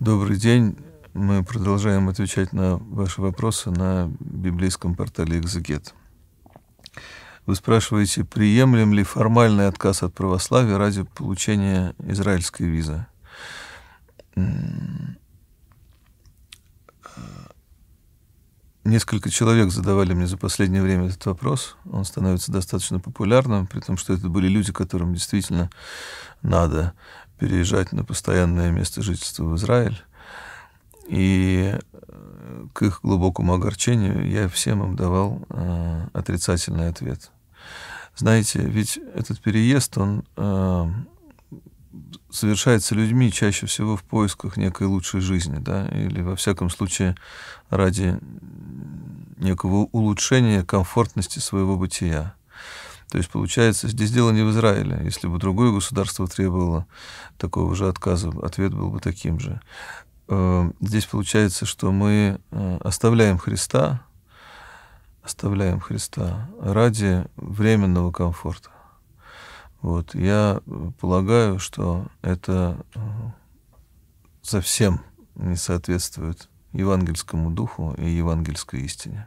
Добрый день. Мы продолжаем отвечать на ваши вопросы на библейском портале «Экзегет». Вы спрашиваете, приемлем ли формальный отказ от православия ради получения израильской визы? Несколько человек задавали мне за последнее время этот вопрос. Он становится достаточно популярным, при том, что это были люди, которым действительно надо переезжать на постоянное место жительства в Израиль. И э, к их глубокому огорчению я всем им давал э, отрицательный ответ. Знаете, ведь этот переезд, он э, совершается людьми чаще всего в поисках некой лучшей жизни, да, или во всяком случае ради некого улучшения комфортности своего бытия. То есть, получается, здесь дело не в Израиле. Если бы другое государство требовало такого же отказа, ответ был бы таким же. Эм, здесь получается, что мы э, оставляем Христа, оставляем Христа ради временного комфорта. Вот. Я полагаю, что это э, совсем не соответствует евангельскому духу и евангельской истине.